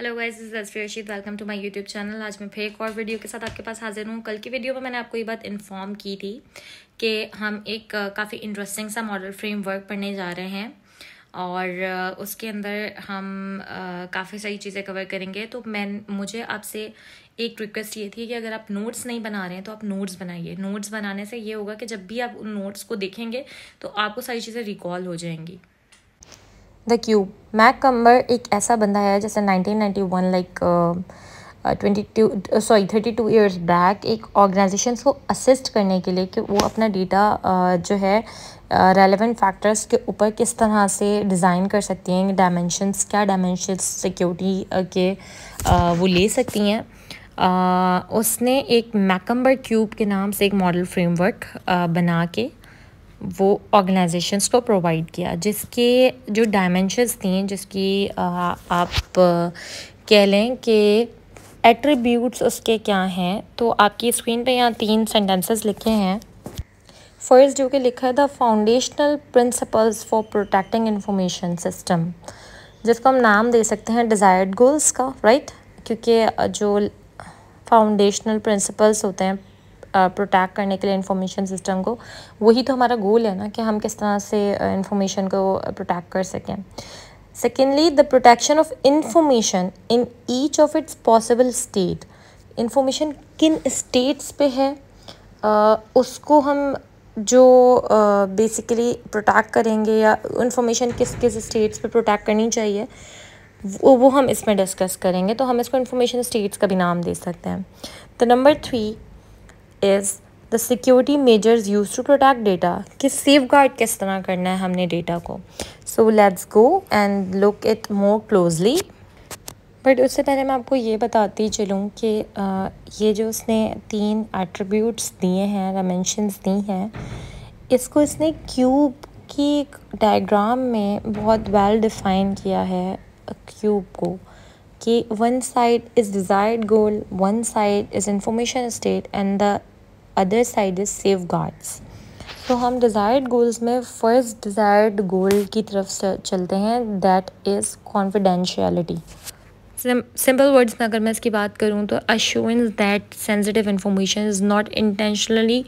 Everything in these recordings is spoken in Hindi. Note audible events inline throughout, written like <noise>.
Hello guys is Tasveer Rashid welcome to my YouTube channel आज मैं फिर एक और वीडियो के साथ आपके पास हाजिर हूँ कल की वीडियो में मैंने आपको ये बात इन्फॉर्म की थी कि हम एक काफ़ी इंटरेस्टिंग सा मॉडल फ्रेमवर्क पढ़ने जा रहे हैं और उसके अंदर हम काफ़ी सारी चीज़ें कवर करेंगे तो मैं मुझे आपसे एक रिक्वेस्ट ये थी कि अगर आप नोट्स नहीं बना रहे हैं तो आप नोट्स बनाइए नोट्स बनाने से ये होगा कि जब भी आप उन नोट्स को देखेंगे तो आपको सारी चीज़ें रिकॉल हो जाएंगी द क्यूब मैक कम्बर एक ऐसा बंदा है जैसे 1991 like twenty two sorry thirty two years back एक ऑर्गेनाइजेशन को असिस्ट करने के लिए कि वो अपना डेटा uh, जो है रेलेवेंट uh, फैक्टर्स के ऊपर किस तरह से डिज़ाइन कर सकती हैं डायमेंशंस क्या डायमेंशंस सिक्योरिटी uh, के uh, वो ले सकती हैं uh, उसने एक मैकम्बर क्यूब के नाम से एक मॉडल फ्रेमवर्क uh, बना के वो ऑर्गेनाइजेशंस को प्रोवाइड किया जिसके जो डायमेंशंस थी जिसकी आ, आप कह लें कि एट्रीब्यूट्स उसके क्या हैं तो आपकी स्क्रीन पे यहाँ तीन सेंटेंसेस लिखे हैं फर्स्ट जो कि लिखा है the foundational principles for protecting information system जिसको हम नाम दे सकते हैं डिज़ायर्ड गोल्स का राइट right? क्योंकि जो फाउंडेशनल प्रिंसिपल्स होते हैं प्रोटेक्ट करने के लिए इन्फॉर्मेशन सिस्टम को वही तो हमारा गोल है ना कि हम किस तरह से इन्फॉर्मेशन को प्रोटेक्ट कर सकें secondly the protection of information in each of its possible state information किन स्टेट्स पे है uh, उसको हम जो बेसिकली प्रोटेक्ट करेंगे या इन्फॉर्मेशन किस किस स्टेट्स पे प्रोटेक्ट करनी चाहिए वो वो हम इसमें डिस्कस करेंगे तो हम इसको इन्फॉर्मेशन स्टेट्स का भी नाम दे सकते हैं तो number three is the security measures use to protect data कि सेफ गार्ड किस तरह करना है हमने डेटा को so let's go and look it more closely but उससे पहले मैं आपको ये बताती चलूँ कि ये जो उसने तीन एट्रीब्यूट्स दिए हैं डायमेंशंस दी हैं इसको इसने क्यूब की एक डायग्राम में बहुत वेल डिफाइन किया है क्यूब को कि one side is desired goal one side is information state and the other side is safeguards तो हम डिज़ायर्ड गोल्स में फ़र्स्ट डिज़ायर्ड गोल की तरफ चलते हैं that is confidentiality simple words में अगर मैं इसकी बात करूँ तो assurance that sensitive information is not intentionally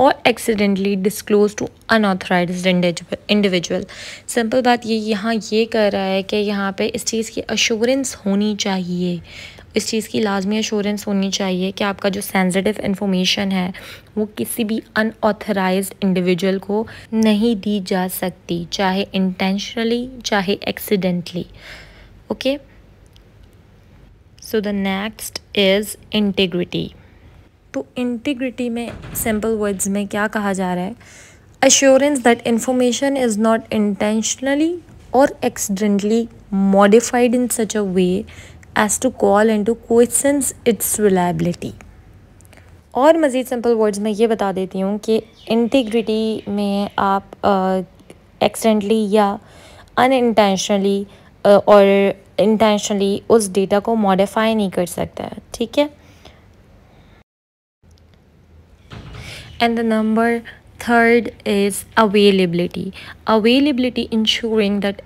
और accidentally disclose to unauthorise individual simple बात ये यहाँ ये कर रहा है कि यहाँ पे इस चीज़ की अश्योरेंस होनी चाहिए इस चीज़ की लाजमी एश्योरेंस होनी चाहिए कि आपका जो सेंसिटिव इन्फॉर्मेशन है वो किसी भी अनऑथराइज इंडिविजुअल को नहीं दी जा सकती चाहे इंटेंशनली चाहे accidentally okay so the next is integrity तो इंटीग्रिटी में सिंपल वर्ड्स में क्या कहा जा रहा है assurance that information is not intentionally और accidentally modified in such a way as to call and to question its reliability और मज़ीद सिंपल वर्ड्स में ये बता देती हूँ कि इंटीग्रिटी में आप एक्सटेंटली uh, या अनइंटेंशनली और इंटेंशनली उस डेटा को मॉडिफाई नहीं कर सकते ठीक है and the number third is availability availability ensuring that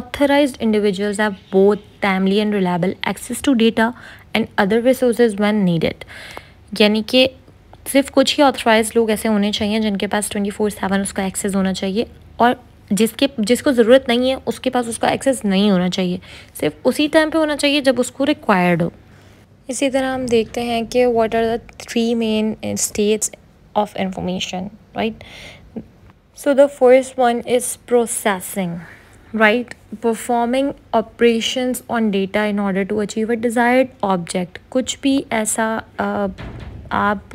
authorise individuals है both timely and reliable access to data and other resources when needed यानी कि सिर्फ कुछ ही ऑथराइज लोग ऐसे होने चाहिए जिनके पास ट्वेंटी फोर सेवन उसका एक्सेस होना चाहिए और जिसके जिसको ज़रूरत नहीं है उसके पास उसका एक्सेस नहीं होना चाहिए सिर्फ उसी टाइम पे होना चाहिए जब उसको रिक्वायर्ड हो इसी तरह हम देखते हैं कि what are the three main states of information right so the first one is processing right performing operation on data in order to achieve a desired object कुछ भी ऐसा आप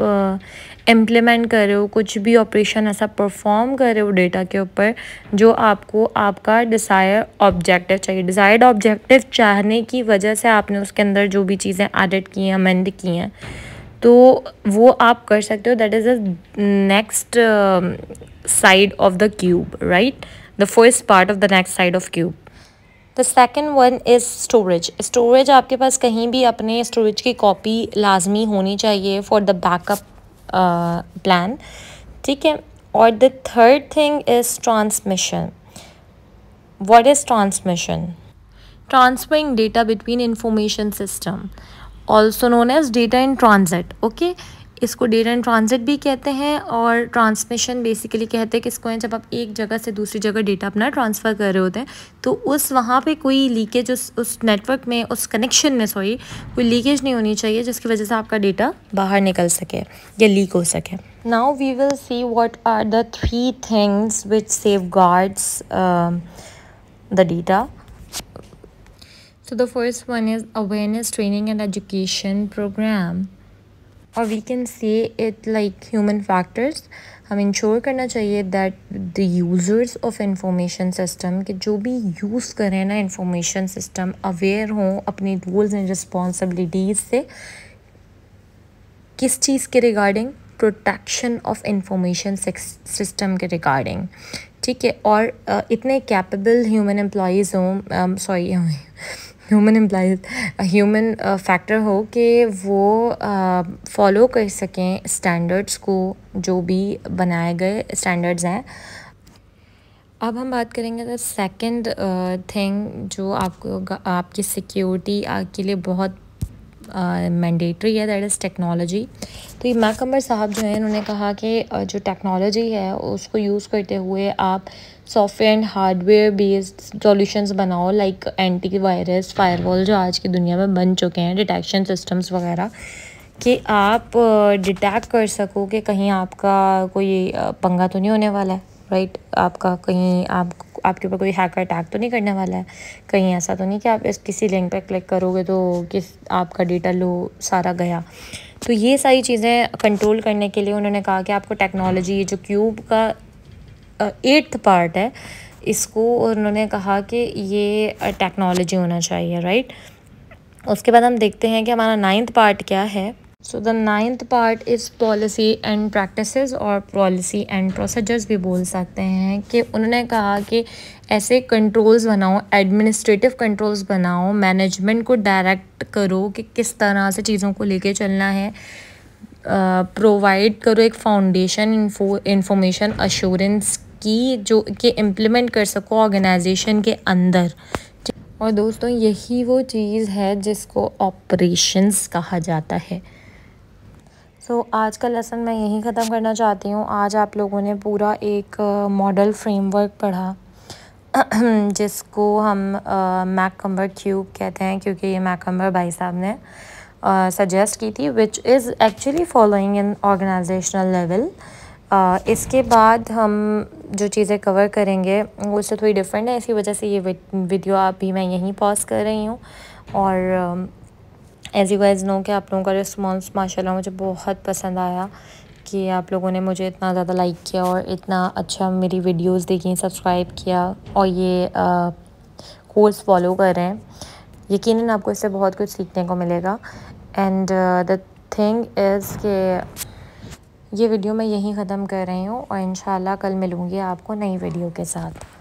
इम्प्लीमेंट कर रहे हो कुछ भी ऑपरेशन ऐसा परफॉर्म कर रहे हो डेटा के ऊपर जो आपको आपका डिज़ायर ऑब्जेक्टिव चाहिए डिज़ायर्ड ऑब्जेक्टिव चाहने की वजह से आपने उसके अंदर जो भी चीज़ें एडिट की हैं अमेंड की हैं तो वो आप कर सकते हो that is a next side of the cube right the first part of the next side of cube the second one is storage storage aapke paas kahin bhi apne storage ki copy lazmi honi chahiye for the backup uh, plan theek hai or the third thing is transmission what is transmission transferring data between information system also known as data in transit okay इसको डेटा एंड ट्रांजिट भी कहते हैं और ट्रांसमिशन बेसिकली कहते हैं कि इसको जब आप एक जगह से दूसरी जगह डेटा अपना ट्रांसफ़र कर रहे होते हैं तो उस वहाँ पे कोई लीकेज उस उस नेटवर्क में उस कनेक्शन में सॉरी कोई लीकेज नहीं होनी चाहिए जिसकी वजह से आपका डेटा बाहर निकल सके या लीक हो सके now we will see what are the three things which safeguards the data so the first one is awareness training and education program और we can say it like human factors हम इंश्योर करना चाहिए that the users of information system के जो भी यूज़ करें ना इंफॉर्मेशन सिस्टम अवेयर हों अपनी रूल्स एंड रिस्पॉन्सिबिलिटीज़ से किस चीज़ के regarding protection of information system के रिगार्डिंग ठीक है और इतने कैपेबल ह्यूमन एम्प्लॉज़ हों sorry um, human employees human factor हो कि वो फॉलो uh, कर सकें स्टैंडर्ड्स को जो भी बनाए गए स्टैंडर्ड्स हैं अब हम बात करेंगे द सेकंड थिंग जो आपको आपकी सिक्योरिटी के लिए बहुत मैंडेटरी uh, है दैट इज़ टेक्नोलॉजी तो ये मैक अमर साहब जो हैं उन्होंने कहा कि uh, जो टेक्नोलॉजी है उसको यूज़ करते हुए आप software and hardware based solutions बनाओ लाइक एंटी वायरस फायरवॉल जो आज की दुनिया में बन चुके हैं डिटेक्शन सिस्टम्स वगैरह कि आप डिटेक्ट uh, कर सको कि कहीं आपका कोई पंगा तो नहीं होने वाला है राइट right? आपका कहीं आप आपके ऊपर कोई हैकर अटैक तो नहीं करने वाला है कहीं ऐसा तो नहीं कि आप इस किसी लिंक पर क्लिक करोगे तो किस आपका डेटा लो सारा गया तो ये सारी चीज़ें कंट्रोल करने के लिए उन्होंने कहा कि आपको टेक्नोलॉजी ये जो क्यूब का एट्थ पार्ट है इसको उन्होंने कहा कि ये टेक्नोलॉजी होना चाहिए राइट उसके बाद हम देखते हैं कि हमारा नाइन्थ पार्ट क्या है so the ninth part is policy and practice और पॉलिसी एंड प्रोसीजर्स भी बोल सकते हैं कि उन्होंने कहा कि ऐसे कंट्रोल्स बनाओ एडमिनिस्ट्रेटिव कंट्रोल्स बनाओ मैनेजमेंट को डायरेक्ट करो कि किस तरह से चीज़ों को लेके चलना है प्रोवाइड uh, करो एक फाउंडेशन इंफॉर्मेशन अश्योरेंस की जो कि इम्प्लीमेंट कर सको ऑर्गेनाइजेशन के अंदर और दोस्तों यही वो चीज़ है जिसको ऑपरेशंस कहा जाता है सो so, आज का लेसन मैं यहीं ख़त्म करना चाहती हूँ आज आप लोगों ने पूरा एक मॉडल फ्रेमवर्क पढ़ा <clears throat> जिसको हम मैक कम्बर क्यूब कहते हैं क्योंकि ये मैक कम्बर भाई साहब ने सजेस्ट uh, की थी which is actually following in organisational level इसके बाद हम जो चीज़ें कवर करेंगे वो उससे थोड़ी डिफरेंट है इसी वजह से ये वीडियो आप भी मैं यहीं पॉज कर रही हूँ और uh, as you guys know कि आप लोगों का रिस्पॉन्स माशाल्लाह मुझे बहुत पसंद आया कि आप लोगों ने मुझे इतना ज़्यादा लाइक किया और इतना अच्छा मेरी वीडियोस देखी सब्सक्राइब किया और ये कोर्स फॉलो कर रहे हैं यकीन आपको इससे बहुत कुछ सीखने को मिलेगा एंड द थिंग इज़ कि ये वीडियो मैं यहीं ख़त्म कर रही हूँ और इन कल मिलूँगी आपको नई वीडियो के साथ